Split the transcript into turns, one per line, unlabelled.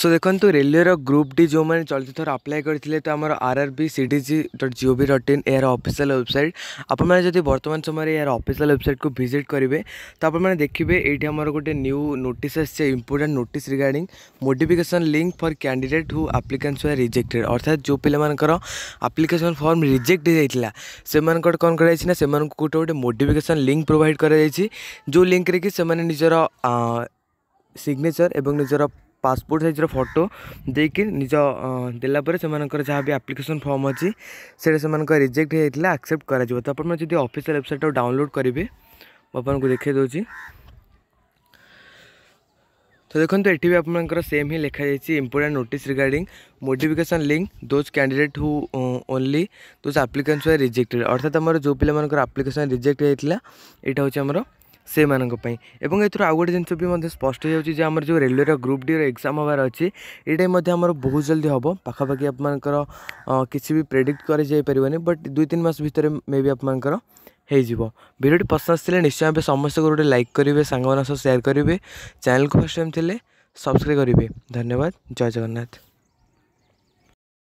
show ଦେଖନ୍ତୁ ରେଲୱେର group D ଯେଉଁମାନେ ଚଳିତ ଥର ଆପ୍ଲାଏ କରିଥିଲେ ତ ଆମର R R B C D G dot G O V dot in ଏହାର ଅଫିସିଆଲ୍ ୱେବସାଇଟ୍ ଆପଣମାନେ ଯଦି ବର୍ତ୍ତମାନ ସମୟରେ ଏହାର ଅଫିସିଆଲ୍ ୱେବସାଇଟ୍କୁ ଭିଜିଟ୍ କରିବେ ତ ଆପଣମାନେ ଦେଖିବେ ଏଇଠି ଆମର ଗୋଟେ ନ୍ୟୁ ନୋଟିସ୍ ଆସିଛି important notice regarding modification link for candidate who applicants were rejected ଅର୍ଥାତ୍ ଯେଉଁ ପିଲାମାନଙ୍କର ଆପ୍ଲିକେସନ୍ ଫର୍ମ ରିଜେକ୍ଟ ହେଇଯାଇଥିଲା ସେମାନଙ୍କର କ'ଣ କରାଯାଇଛି ନା ସେମାନଙ୍କୁ ଗୋଟେ ଗୋଟେ ମୋଡିଫିକେସନ୍ ଲିଙ୍କ୍ ପ୍ରୋଭାଇଡ଼ କରାଯାଇଛି ଯେଉଁ ଲିଙ୍କ୍ରେ କି ସେମାନେ ନିଜର ସିଗ୍ନେଚର୍ ଏବଂ ନିଜର पासपोर्ट सैज्र फटो देकर निज देलापर से जहाँ भी आप्लिकेसन फर्म अच्छी से रिजेक्ट होता है आक्सेप्ट कर तो आपड़ी अफिसील वेबसाइट डाउनलोड करेंगे मुझे देखे दूसरी तो देखो ये भी आपर सेम ही लिखा जाए important notice regarding modification link those candidate who only those applicants rejected अर्थात आम जो पे आप्लिकेसन रिजेक्ट होता है यहाँ हूँ ସେମାନଙ୍କ ପାଇଁ ଏବଂ ଏଥିରୁ ଆଉ ଗୋଟେ ଜିନିଷ ବି ମଧ୍ୟ ସ୍ପଷ୍ଟ ହେଇଯାଉଛି ଯେ ଆମର ଯେଉଁ ରେଲୱେର ଗ୍ରୁପ୍ ଡିର ଏକ୍ଜାମ୍ ହେବାର ଅଛି ଏଇଟା ମଧ୍ୟ ଆମର ବହୁତ ଜଲ୍ଦି ହେବ ପାଖାପାଖି ଆପଣମାନଙ୍କର କିଛି ବି ପ୍ରେଡ଼ିକ୍ଟ କରାଯାଇପାରିବନି ବଟ୍ ଦୁଇ ତିନି ମାସ ଭିତରେ ମେ ବି ଆପଣମାନଙ୍କର ହେଇଯିବ ଭିଡ଼ିଓଟି ପସନ୍ଦ ଆସିଲେ ନିଶ୍ଚୟ ଭାବେ ସମସ୍ତଙ୍କୁ ଗୋଟେ ଲାଇକ୍ କରିବେ ସାଙ୍ଗମାନଙ୍କ ସହ ସେୟାର କରିବେ ଚ୍ୟାନେଲକୁ ଫାର୍ଷ୍ଟ ଟାଇମ୍ ଥିଲେ ସବସ୍କ୍ରାଇବ୍ କରିବେ ଧନ୍ୟବାଦ ଜୟ ଜଗନ୍ନାଥ